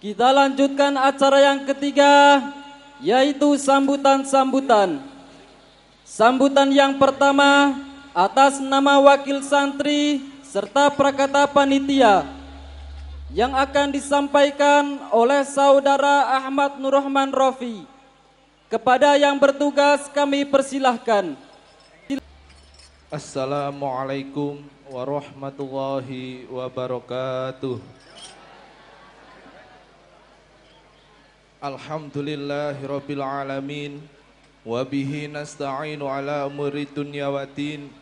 Kita lanjutkan acara yang ketiga yaitu sambutan-sambutan. Sambutan yang pertama atas nama wakil santri serta prakata panitia yang akan disampaikan oleh saudara Ahmad Nurrahman Rofi. Kepada yang bertugas kami persilahkan. Assalamualaikum warahmatullahi wabarakatuh. Alhamdulillahi Rabbil Alamin Wabihi nasta'inu ala umuri dunya wa din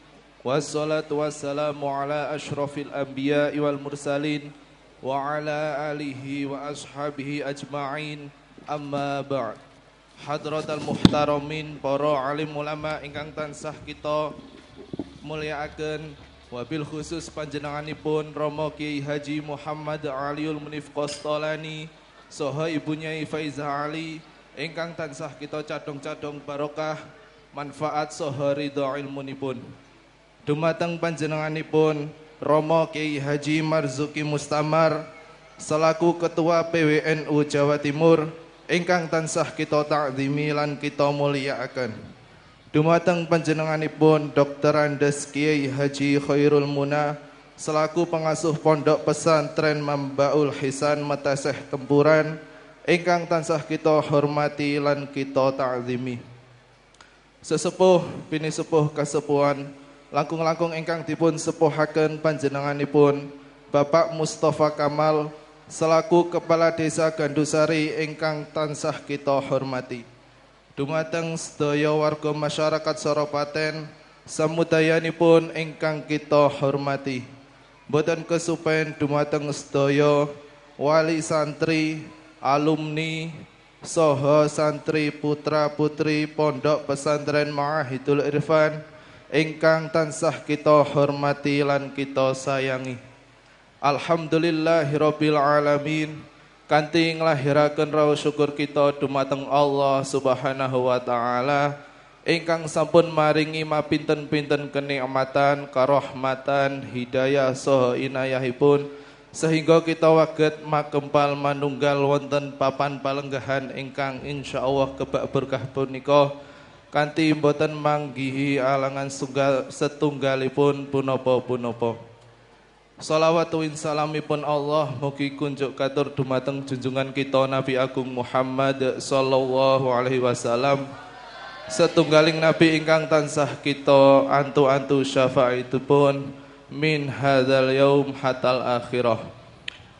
Wassalatu wassalamu ala ashrafil anbiya wal mursalin Wa ala alihi wa ashabihi ajma'in Amma ba'd Hadratal muhtaramin Para alim ulama ingkang tansah kita mulyaaken Wabil khusus panjenenganipun Romo Kiai Haji Muhammad Aliul Munif Kostolani Soha ibunya Faiza Ali ingkang tansah kita cadong-cadong barokah manfaat soha ridho ilmunipun. Dumateng panjenenganipun Romo Kiai Haji Marzuki Mustamar selaku Ketua PWNU Jawa Timur Engkang tansah kita takzimi lan kita mulyakaken. Dumateng panjenenganipun Dr. Andes Kiai Haji Khairul Munah selaku pengasuh pondok pesantren Mambaul Hisan Metaseh Tempuran ingkang tansah kita hormati lan kita ta'zimi sesepuh bini sepuh kasepuhan langkung-langkung ingkang dipun sepuhaken panjenenganipun Bapak Mustafa Kamal selaku Kepala Desa Gandusari ingkang tansah kita hormati dumateng sedaya warga masyarakat Soropaten samudayanipun ingkang kita hormati boten kesupen dumateng sedaya wali santri, alumni, soho santri putra-putri pondok pesantren Ma'ahidul Irfan ingkang tansah kita hormati lan kita sayangi. Alhamdulillahirabbil alamin. Kanthi nglahiraken raos syukur kita dumateng Allah Subhanahu wa taala. Engkang sampun maringi ma pinten pinten kenikmatan, karahmatan, hidayah saha inayahipun sehingga kita waget makempal manunggal wonten papan palenggahan ingkang Allah kebak berkah punika kanti boten manggihi alangan sunggal setunggalipun punopo punopo. Salawatu salamipun Allah mugi kunjuk katur dumateng junjungan kita Nabi Agung Muhammad sallallahu alaihi wasallam setunggaling nabi ingkang tansah kita antu-antu syafaatipun min hadzal yaum hatal akhirah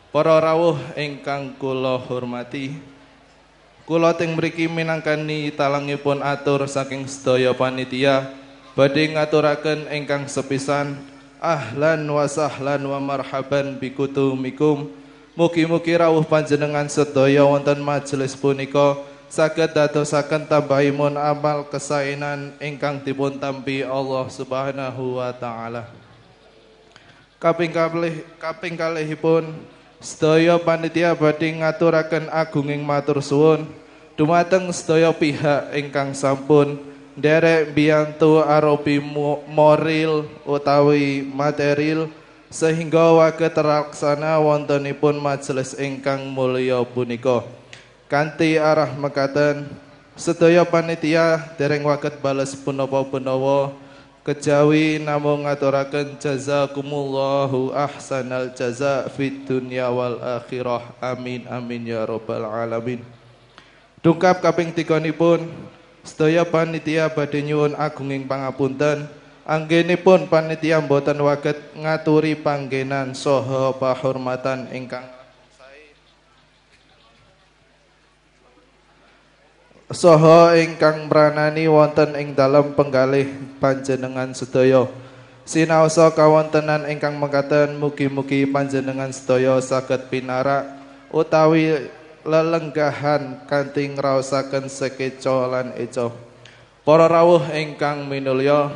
para rawuh ingkang kula hormati kula teng mriki minangkani talangipun atur saking sedaya panitia badhe ngaturaken ingkang sepisan ahlan wa sahlan wa marhaban bikutumikum mugi-mugi rawuh panjenengan sedaya wonten majelis punika saged dadosaken tambahipun amal kesaenan ingkang dipun tampi Allah Subhanahu wa taala. Kaping kalih kaping kalihipun sedaya panitia badhe ngaturaken agunging matur suwun dumateng sedaya pihak ingkang sampun derek biyantu arobi moril utawi material sehingga waget terlaksana wontenipun majelis ingkang mulya punika kanthi arah mekaten sedaya panitia dereng waket bales punapa-punapa kejawi namung ngaturaken jazakumullahu ahsanal jaza fid dunya wal akhirah amin amin ya rabbal alamin dungkap kaping 3 nipun sedaya panitia badhe nyuwun agunging pangapunten anggenipun panitia boten waget ngaturi panggenan saha pahormatan ingkang Soho ingkang pranani wonten ing dalem penggalih panjenengan sedaya. Sinaosa kawontenan ingkang mekaten mugi-mugi panjenengan sedaya saged pinarak utawi lelenggahan kanthi ngraosaken sekeca lan eco. Para rawuh ingkang minulya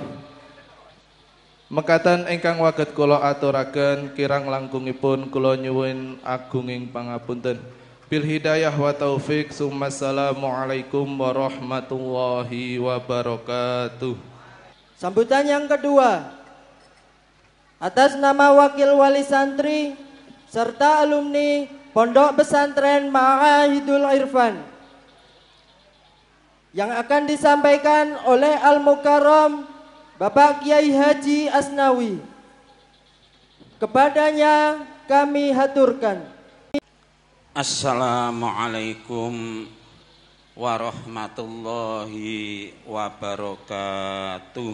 Mekatan ingkang waget kula aturaken kirang langkungipun kula nyuwun agunging pangapunten. Terima bil hidayah wa taufik summa alaikum warahmatullahi wabarakatuh sambutan yang kedua atas nama wakil wali santri serta alumni pondok pesantren Ma'ahidul Irfan yang akan disampaikan oleh Al Mukarram Bapak Kiai Haji Asnawi. Kepadanya kami haturkan. Assalamualaikum warahmatullahi wabarakatuh.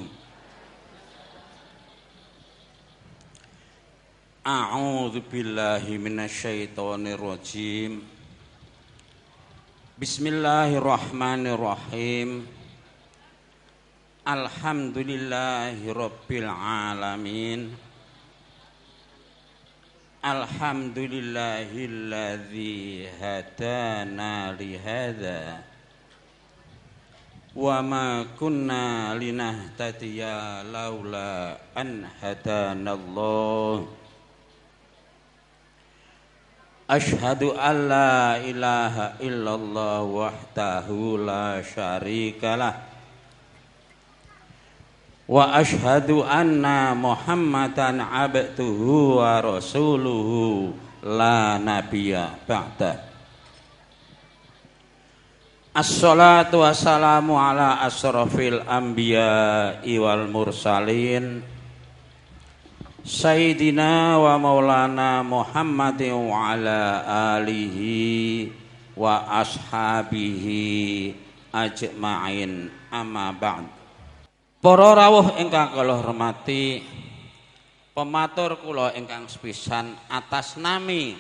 A'udzu billahi minasyaitonir rajim. Bismillahirrahmanirrahim. Alhamdulillahi alamin. الحمد لله الذي هتانا لهذا وما كنا لنهتدي لولا أن هتانا الله أشهد أن لا إله إلا الله وحده لا شريك له wa ashadu anna muhammadan abduhu wa rasuluhu la nabiya ba'da assalatu wassalamu ala asrafil anbiya wal mursalin sayyidina wa maulana muhammadin wa ala alihi wa ashabihi ajma'in amma ba'd Para rawuh ingkang kula hormati, pematur kula ingkang sepisan atas nami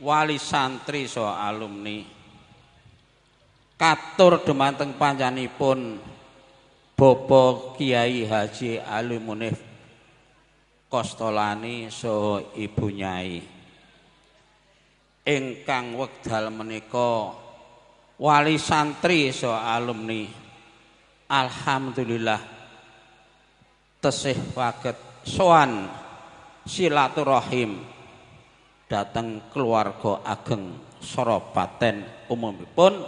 wali santri so alumni. Katur panjani pun Bapak Kiai Haji Ali Munif Kostolani so Ibu Nyai. Ingkang wekdal menika wali santri so alumni. Alhamdulillah tesih waget soan silaturahim dateng keluarga ageng soropaten umumipun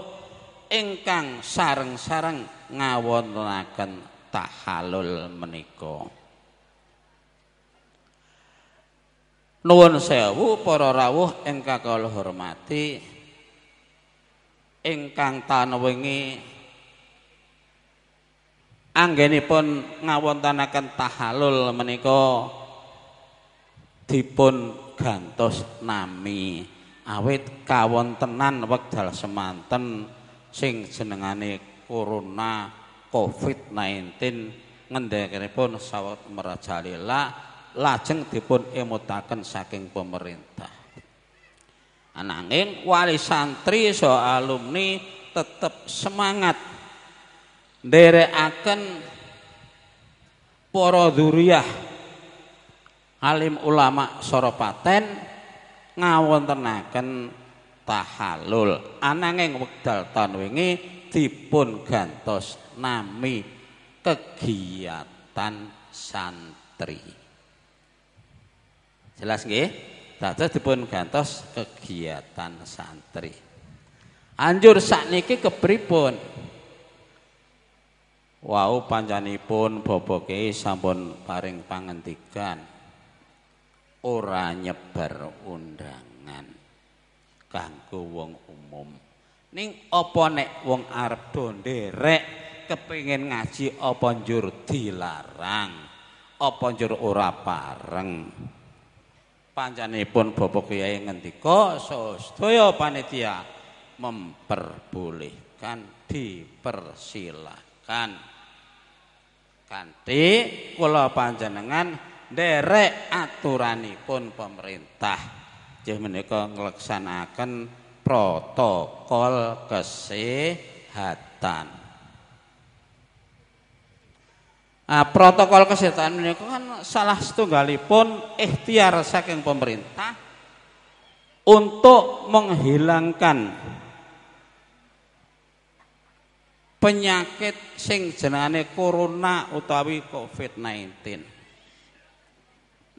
ingkang sareng-sareng ngawontenaken tahalul menika Nuwun sewu para rawuh ingkang kula hormati ingkang tanwengi anggenipun ngawontenaken tahalul menika dipun gantos nami awit kawontenan wekdal semanten sing jenengane corona covid-19 ngendekenipun sawet merajalela lajeng dipun emutaken saking pemerintah ananging wali santri so alumni tetap semangat nderekaken para dzuriyah alim ulama soropaten ngawontenaken tahalul ananging wekdal taun wingi dipun gantos nami kegiatan santri jelas nggih dados dipun gantos kegiatan santri anjur sakniki kepripun wau Panjani pun boboke sampun paring pangentikan ora nyebar undangan kanggo wong umum ning apa nek wong arep do nderek kepengin ngaji apa njur dilarang apa njur ora pareng pancanipun Bapak Kiai ngendika sedaya panitia memperbolehkan dipersilahkan Kanti kula panjenengan nderek aturanipun pemerintah inggih menika ngleksanaken protokol kesehatan nah, protokol kesehatan menika kan salah setunggalipun ikhtiar saking pemerintah untuk menghilangkan penyakit sing jenenge corona utawi covid-19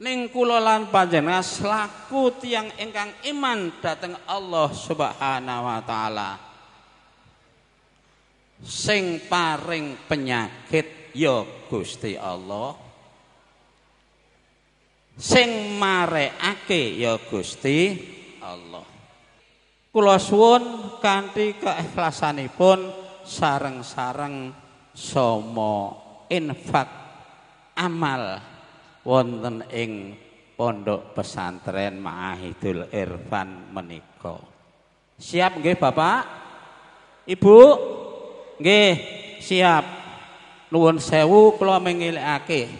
ning kula lan panjenengan selaku tiang ingkang iman dateng Allah Subhanahu wa taala sing paring penyakit ya Gusti Allah sing marekake ya Gusti Allah kula suwun kanthi keikhlasanipun Sarang-sarang somo infak amal wonten ing pondok pesantren Ma'ahidul Irfan Meniko Siap nggih Bapak? Ibu? Nggih, siap. Nuwun sewu kula mengilake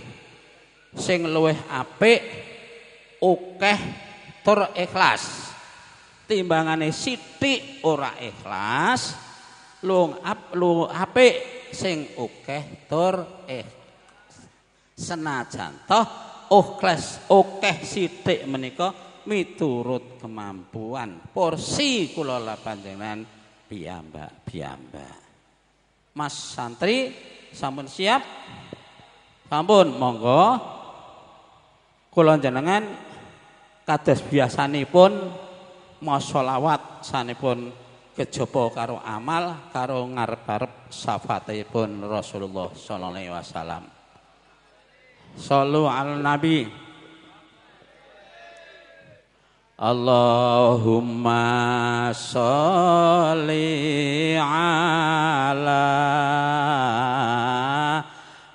sing luweh apik oke tur ikhlas. Timbangane sithik ora ikhlas, lung ap lu ape sing okeh tur eh senajan toh oh kles okeh sithik menika miturut kemampuan porsi kula la panjenengan piyambak piyambak Mas santri sampun siap sampun monggo kula jenengan kados biasanipun sholawat sanipun kejopo karo amal karo ngarep-arep pun Rasulullah sallallahu alaihi wasallam. Sallu al nabi. Allahumma sholli ala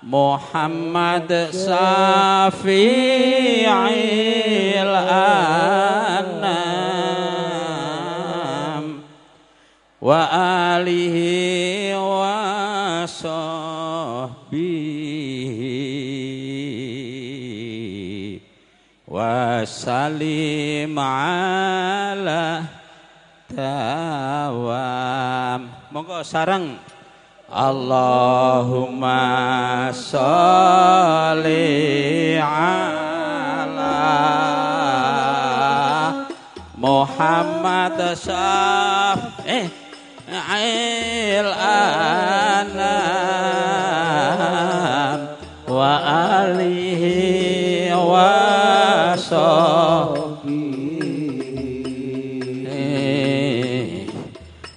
Muhammad Safi'il wa alihi wa sahbihi wa salim ala tawam monggo sarang Allahumma sholli ala Muhammad sah eh عيل آنام وآله وصحبه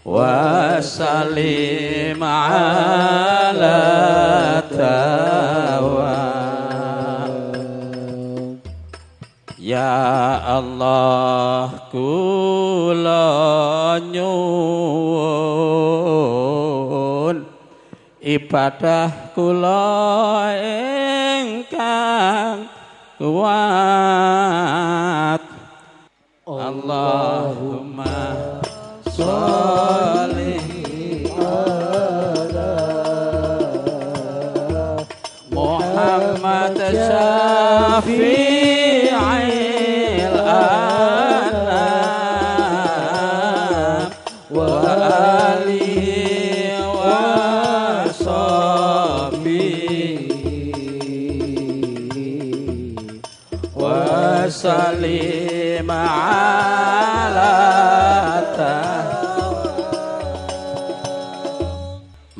وسلم عليه Ya Allah kula nyuwun ibadah kula ingkang kuat Allahumma sholli ala Muhammad Syafi'i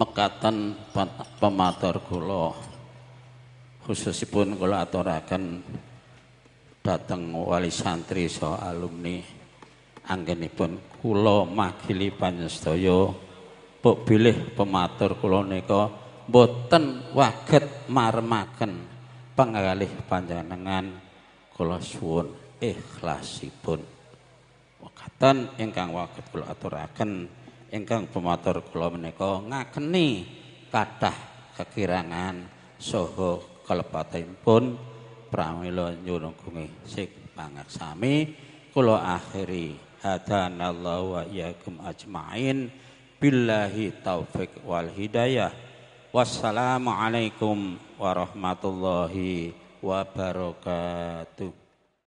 mekaten pematur kula khususipun kula aturaken datang wali santri so alumni anggenipun kula makili panjestaya pok bilih pematur kula nika boten waget marmaken pangalih panjenengan kula suwun ikhlasipun wekatan ingkang waget kula aturaken ingkang pematur kula menika ngakeni kathah kekirangan saha kelepatanipun pramila nyuwun gungih sik pangarsami kula akhiri hadanallahu wa iyyakum ajmain billahi taufik wal hidayah wassalamualaikum warahmatullahi wabarakatuh